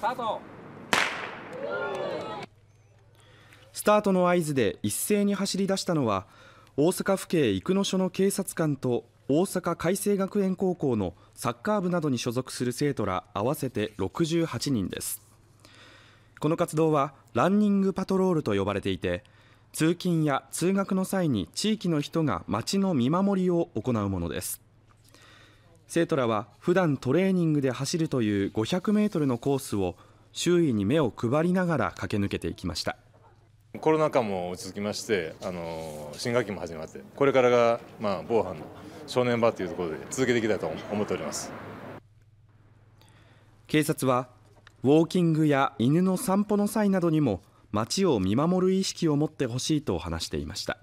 スタートスタートの合図で一斉に走り出したのは大阪府警生野署の警察官と大阪海星学園高校のサッカー部などに所属する生徒ら合わせて68人ですこの活動はランニングパトロールと呼ばれていて通勤や通学の際に地域の人が町の見守りを行うものです生徒らは普段トレーニングで走るという500メートルのコースを周囲に目を配りながら駆け抜けていきましたコロナ禍も落ち着きましてあの新学期も始まってこれからが、まあ、防犯の正念場というところで続けていきたいと思っております警察はウォーキングや犬の散歩の際などにも街を見守る意識を持ってほしいと話していました。